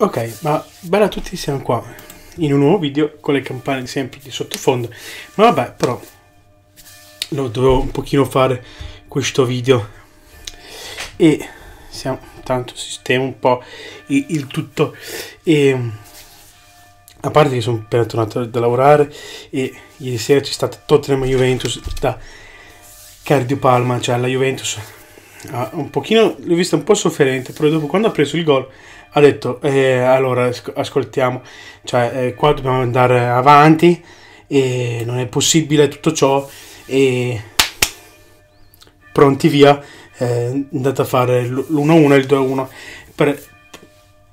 Ok, ma bella a tutti, siamo qua in un nuovo video con le campane sempre di sottofondo. Ma vabbè, però lo dovevo un pochino fare questo video e siamo tanto sistema un po' il, il tutto e a parte che sono appena tornato da lavorare e ieri sera c'è stata Tottenham Juventus da Cardio Palma, cioè la Juventus Ah, un pochino, l'ho vista un po' sofferente, però dopo quando ha preso il gol ha detto eh, allora ascoltiamo, cioè eh, qua dobbiamo andare avanti e non è possibile tutto ciò e pronti via, eh, andate a fare l'1-1 e il 2-1 per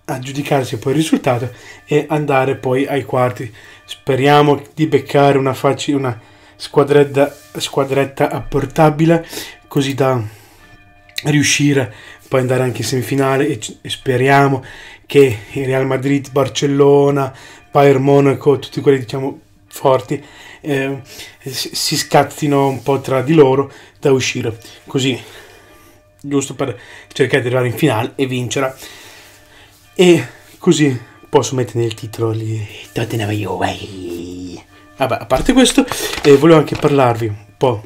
aggiudicarsi poi il risultato e andare poi ai quarti. Speriamo di beccare una, facci- una squadretta, squadretta apportabile così da riuscire poi andare anche in semifinale e, e speriamo che il Real Madrid, Barcellona, Bayern Monaco, tutti quelli diciamo forti eh, si scattino un po' tra di loro da uscire così giusto per cercare di arrivare in finale e vincerla e così posso mettere nel titolo lì Tottenham Juve vabbè a parte questo eh, volevo anche parlarvi un po'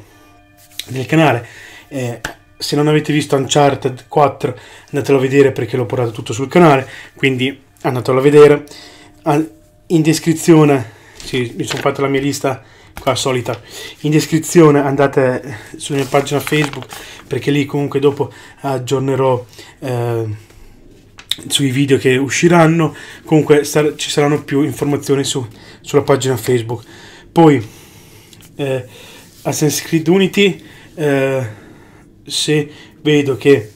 del canale eh, se non avete visto Uncharted 4 andatelo a vedere perché l'ho portato tutto sul canale, quindi andatelo a vedere. In descrizione, sì, mi sono fatto la mia lista qua solita, in descrizione andate sulla mia pagina Facebook perché lì comunque dopo aggiornerò eh, sui video che usciranno, comunque sar ci saranno più informazioni su sulla pagina Facebook. Poi eh, Assassin's Creed Unity... Eh, se vedo che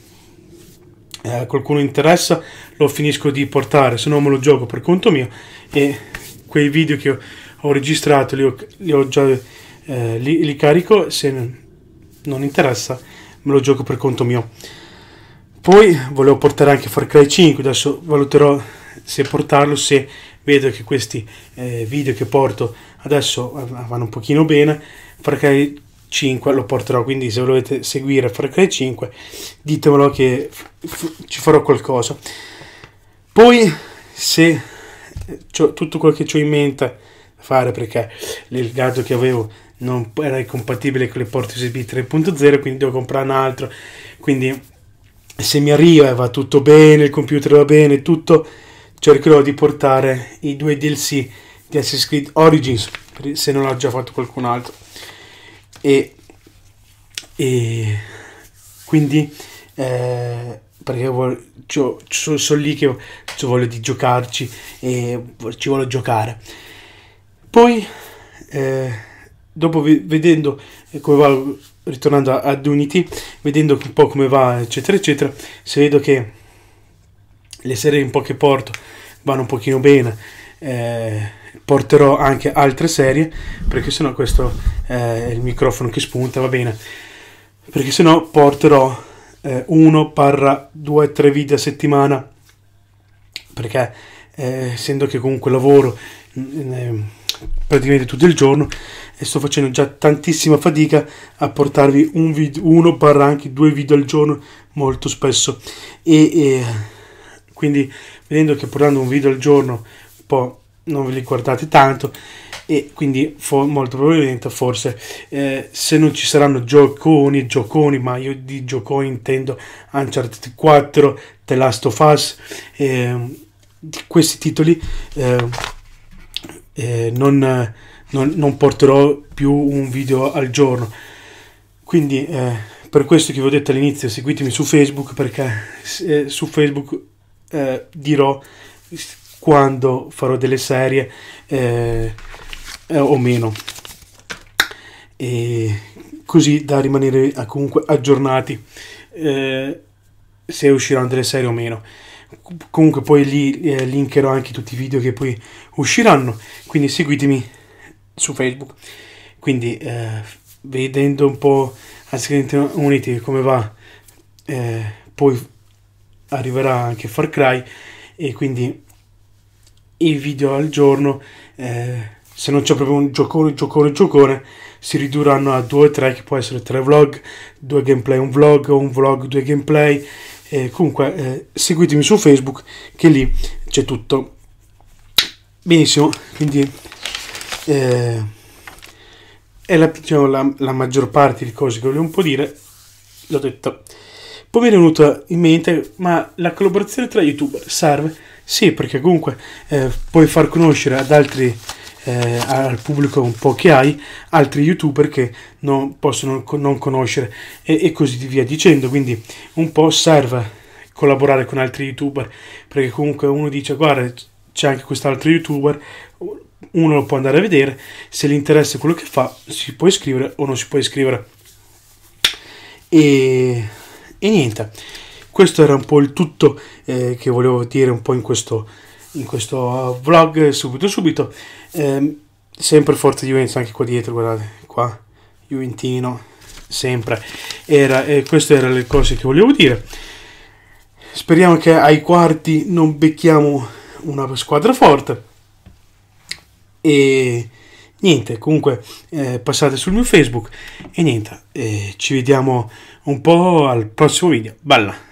eh, qualcuno interessa lo finisco di portare, se no me lo gioco per conto mio e quei video che ho, registrato li ho, li ho già eh, li, li, carico, se non interessa me lo gioco per conto mio. Poi volevo portare anche Far Cry 5, adesso valuterò se portarlo, se vedo che questi eh, video che porto adesso eh, vanno un pochino bene, Far Cry 5 lo porterò quindi se volete seguire Far Cry 5 ditemelo che ci farò qualcosa poi se tutto quello che ho in mente fare perché il gadget che avevo non era compatibile con le porte USB 3.0 quindi devo comprare un altro quindi se mi arriva e va tutto bene il computer va bene tutto cercherò di portare i due DLC di Assassin's Creed Origins se non l'ha già fatto qualcun altro e, e quindi eh, perché sono lì che ho voglia di giocarci e ci voglio giocare poi eh, dopo vedendo come va ritornando ad Unity vedendo un po' come va eccetera eccetera se vedo che le serie un po' che porto vanno un pochino bene eh, porterò anche altre serie perché sennò questo eh, è il microfono che spunta va bene perché sennò porterò eh, uno parra due tre video a settimana perché eh, essendo che comunque lavoro mm, eh, praticamente tutto il giorno e sto facendo già tantissima fatica a portarvi un video, uno parra anche due video al giorno molto spesso e, e quindi vedendo che portando un video al giorno po' non ve li guardate tanto e quindi for- molto probabilmente forse eh, se non ci saranno gioconi gioconi ma io di gioconi intendo Uncharted 4 The Last of Us eh, questi titoli ehm, eh, non, non, non, porterò più un video al giorno quindi eh, per questo che vi ho detto all'inizio seguitemi su Facebook perché eh, su Facebook eh, dirò quando farò delle serie eh, eh, o meno e così da rimanere ah, comunque aggiornati eh, se usciranno delle serie o meno comunque poi lì eh, linkerò anche tutti i video che poi usciranno quindi seguitemi su facebook quindi eh, vedendo un po' Assassin's Screen Unity come va eh, poi arriverà anche Far Cry e quindi i video al giorno, eh, se non c'è proprio un giocone, giocone, giocone, si ridurranno a 2 o 3, che può essere 3 vlog, 2 gameplay, un vlog, un vlog, 2 gameplay. Eh, comunque, eh, seguitemi su Facebook, che lì c'è tutto. Benissimo, quindi eh, è la, diciamo, la, la, maggior parte di cose che volevo un po' dire, l'ho detto. Poi mi è venuta in mente, ma la collaborazione tra youtuber serve? Sì, perché comunque eh, puoi far conoscere ad altri, eh, al pubblico un po' che hai, altri youtuber che non possono non conoscere e, e così via dicendo. Quindi un po' serve collaborare con altri youtuber perché comunque uno dice guarda c'è anche quest'altro youtuber uno lo può andare a vedere se gli interessa quello che fa si può iscrivere o non si può iscrivere e, e niente questo era un po' il tutto eh, che volevo dire un po' in questo, in questo eh, vlog eh, subito subito. Eh, sempre forza Juventus anche qua dietro, guardate, qua Juventino, sempre. Era, eh, queste erano le cose che volevo dire. Speriamo che ai quarti non becchiamo una squadra forte. E niente, comunque eh, passate sul mio Facebook e niente, eh, ci vediamo un po' al prossimo video. Balla!